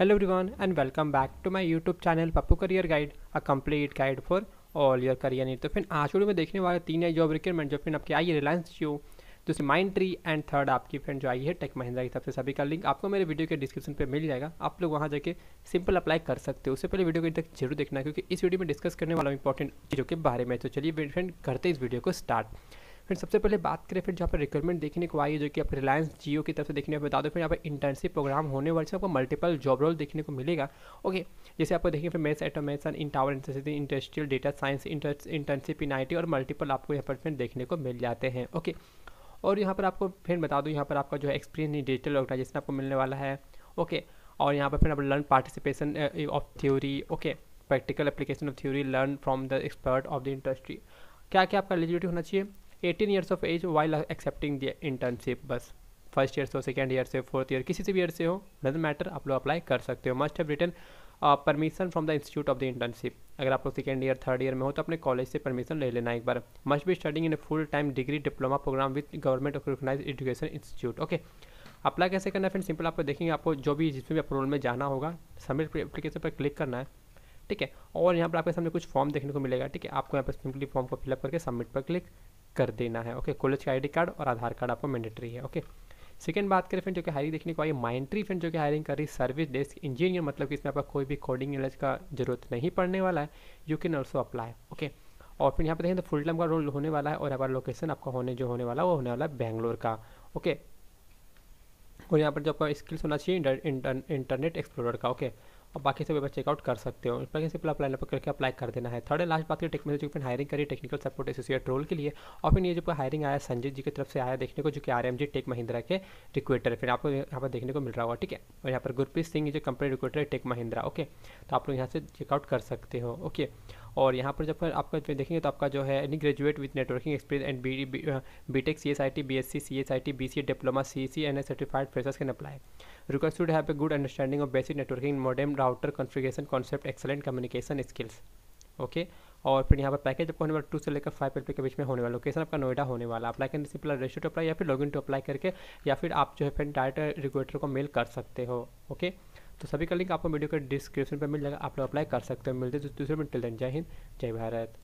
hello everyone and welcome back to my YouTube channel Pappu career guide a complete guide for all your career नहीं तो फिर आज video में देखने वाले तीन है जॉब रिक्वायरमेंट जो फिर आपकी आई है रिलायंस जियो दूसरी माइंड ट्री एंड थर्ड आपकी फ्रेंड जो आई है टेक महिंद्रा की तरफ से सभी का लिंक आपको मेरे वीडियो के डिस्क्रिप्शन पर मिल जाएगा आप लोग वहाँ जाकर सिंपल अप्लाई कर सकते हो उससे पहले वीडियो को तक जरूर देखना क्योंकि इस वीडियो में डिस्कस करने वाला इंपॉर्टेंट चीज़ों के बारे में तो चलिए फ्रेंड करते इस वीडियो को स्टार्ट फिर सबसे पहले बात करें फिर जहाँ पर रिक्वायरमेंट देखने को आई है जो कि आप रिलायंस जियो की तरफ से देखने को बता दो फिर यहाँ पर इंटर्नशिप प्रोग्राम होने वाले से आपको मल्टीपल जॉब रोल देखने को मिलेगा ओके जैसे आपको देखेंगे फिर maths automation in tower industrial data science internship in AI और मल्टीपल आपको यहाँ पर फिर देखने को मिल जाते हैं ओके और यहाँ पर आपको फिर बता दूँ यहाँ पर आपका जो है एक्सपीरियंस इन डिजिटल ऑर्गेनाइजेशन आपको मिलने वाला है ओके और यहाँ पर फिर आप learn participation of theory okay practical application of theory learn from the expert of the industry क्या क्या आपका एलिजिबिलिटी होना चाहिए eighteen years of age while accepting the internship बस फर्स्ट ईयर से हो सेकेंड ईयर से फोर्थ ईयर किसी से भी ईयर से हो नजर मैटर आप लोग अप्लाई कर सकते हो must have written permission from the institute of the internship अगर आप लोग सेकेंड ईयर थर्ड ईयर में हो तो अपने कॉलेज से परमिशन ले लेना एक बार must be studying in full time degree diploma program with government of recognise education institute okay apply कैसे करना है फिर सिंपल आपको देखेंगे आपको जो भी जिसमें भी अप्रूवल में जाना होगा सबमिट एप्लीकेशन पर क्लिक करना है ठीक है और यहाँ पर आपके सामने कुछ फॉर्म देखने को मिलेगा ठीक है आपको यहाँ पर सिंपली फॉर्म को फिलअप करके सबमिट पर क्लिक कर देना है ओके कॉलेज का आईडी कार्ड और आधार कार्ड आपको मैंडेटरी है ओके सेकेंड बात करें फ्रेंड जो कि हायरिंग देखने को आई माइंट्री फ्रेंड जो कि हायरिंग कर रही सर्विस डेस्क इंजीनियर मतलब कि इसमें आपका कोई भी कोडिंग नॉलेज का जरूरत नहीं पड़ने वाला है you can also apply okay और फिर यहाँ पर देखें तो फुल टाइम का रोल होने वाला है और पर लोकेशन आपका होने जो होने वाला है वो होने वाला है बैंगलोर का ओके और यहाँ पर जो आपका स्किल्स होना चाहिए इंटरनेट एक्सप्लोरर का ओके और बाकी सभी बच्चे चेकआउट कर सकते हो इस पर सिंपल अपलाइन पर करके अप्लाई कर देना है थर्ड लास्ट बात की टेक्नोलॉजी फिर हायरिंग करी टेक्निकल सपोर्ट एसोसिएट रोल के लिए और फिर ये जो हायरिंग आया संजय जी की तरफ से आया देखने को जो कि R M G tech Mahindra के रिक्वेटर फिर आपको यहाँ पर देखने को मिल रहा होगा ठीक है और यहाँ पर गुरप्रीत सिंह जो कंपनी रिक्वेटर है टेक महिंद्रा ओके तो आप लोग यहाँ से चेकआउट कर सकते हो ओके और यहाँ पर जब आपका देखेंगे तो आपका जो है any graduate with networking experience and B B tech C S I T B S C C S I T B C diploma C C N S certified freshers can apply request should have a good understanding of basic networking modern router configuration concept excellent communication skills okay और फिर यहाँ पर package आपको होने वाला to से लेकर five L के बीच में होने वाला लोकेशन आपका नोएडा होने वाला अप्लाई करने से पहले रजिस्टर टू अप्लाई या फिर लॉगिन टू अप्लाई करके या फिर आप जो है फिर डायरेक्ट रिक्वेटर को मेल कर सकते हो ओके तो सभी का लिंक आपको वीडियो के डिस्क्रिप्शन पर मिल जाएगा आप लोग अप्लाई कर सकते हो मिलते हैं तो दूसरे में टिल जय हिंद जय भारत